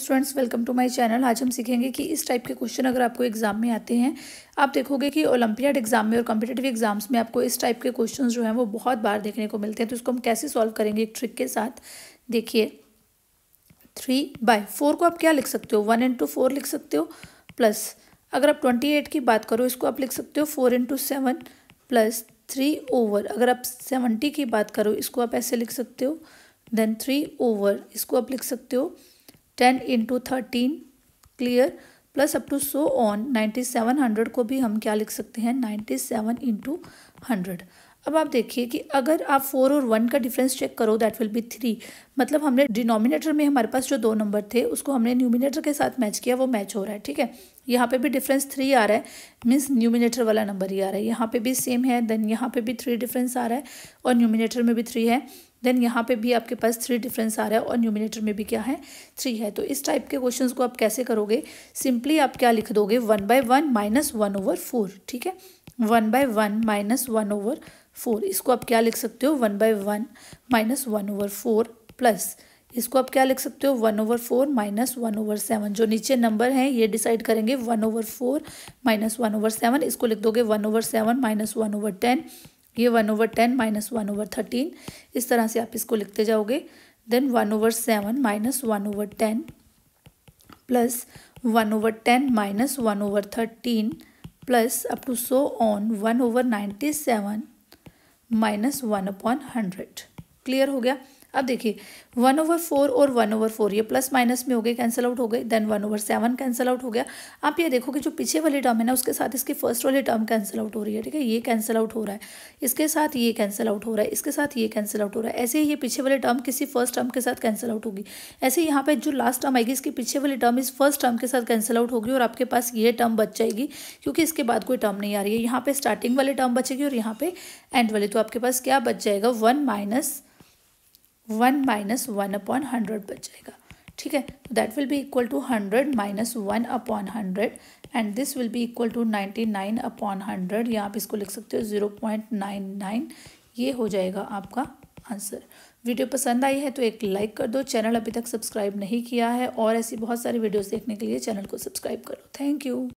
students welcome to my channel आज हम सीखेंगे कि इस टाइप के क्वेश्चन अगर आपको एग्जाम में आते हैं आप देखोगे कि ओलंपियाड एग्जाम में और कॉम्पिटेटिव एग्जाम्स में आपको इस टाइप के क्वेश्चन जो हैं वो बहुत बार देखने को मिलते हैं तो इसको हम कैसे सॉल्व करेंगे एक ट्रिक के साथ देखिए थ्री बाय फोर को आप क्या लिख सकते हो वन इंटू फोर लिख सकते हो प्लस अगर आप ट्वेंटी एट की बात करो इसको आप लिख सकते हो four into seven plus three over अगर आप सेवेंटी की बात करो इसको आप ऐसे लिख सकते हो देन थ्री ओवर इसको आप लिख सकते हो ten into thirteen clear plus up to so on ninety seven hundred को भी हम क्या लिख सकते हैं नाइन्टी सेवन इंटू हंड्रेड अब आप देखिए कि अगर आप फोर और वन का डिफरेंस चेक करो दैट विल बी थ्री मतलब हमने डिनोमिनेटर में हमारे पास जो दो नंबर थे उसको हमने न्यूमिनेटर के साथ मैच किया वो मैच हो रहा है ठीक है यहाँ पे भी डिफरेंस थ्री आ रहा है मीन्स न्यूमिनेटर वाला नंबर ही आ रहा है यहाँ पे भी सेम है देन यहाँ पे भी थ्री डिफरेंस आ रहा है और न्यूमिनेटर में भी थ्री है देन यहाँ पे भी आपके पास थ्री डिफरेंस आ रहा है और न्यूमिनेटर में भी क्या है थ्री है तो इस टाइप के क्वेश्चन को आप कैसे करोगे सिंपली आप क्या लिख दोगे one by one minus one over four ठीक है one by one minus one over four इसको आप क्या लिख सकते हो one by one minus one over four plus इसको आप क्या लिख सकते हो one over four minus one over seven जो नीचे नंबर हैं ये डिसाइड करेंगे one over four minus one over seven इसको लिख दोगे one over seven minus one over ten ये one over ten minus one over thirteen इस तरह से आप इसको लिखते जाओगे then one over seven minus one over ten plus one over ten minus one over thirteen plus up to so on one over ninety seven minus one upon hundred clear हो गया अब देखिए वन ओवर फोर और one over four ये plus minus में हो गए cancel out हो गए then one over seven cancel out हो गया आप ये देखो कि जो पीछे वाली टर्म है ना उसके साथ इसकी फर्स्ट वाली टर्म कैंसिल आउट हो रही है ठीक है ये कैंसिल आउट हो रहा है इसके साथ ये कैंसिल आउट हो रहा है इसके साथ ये कैंसिल आउट हो रहा है ऐसे ही ये पीछे वाले टर्म किसी फर्स्ट टर्म के साथ कैंसिल आउट होगी ऐसे यहाँ पर जो लास्ट टर्म आएगी इसके पीछे वाली टर्म इस फर्स्ट टर्म के साथ कैंसिल आउट होगी और आपके पास ये टर्म बच जाएगी क्योंकि इसके बाद कोई टर्म नहीं आ रही है यहाँ पर स्टार्टिंग वाली टर्म बचेगी और यहाँ पर एंड वाली तो आपके पास क्या बच जाएगा one minus one minus one upon hundred बच जाएगा ठीक है तो that will be equal to hundred minus one upon hundred and this will be equal to ninety nine upon hundred या आप इसको लिख सकते हो ज़ीरो पॉइंट नाइन नाइन ये हो जाएगा आपका आंसर वीडियो पसंद आई है तो एक लाइक कर दो चैनल अभी तक सब्सक्राइब नहीं किया है और ऐसी बहुत सारी वीडियोस देखने के लिए चैनल को सब्सक्राइब करो थैंक यू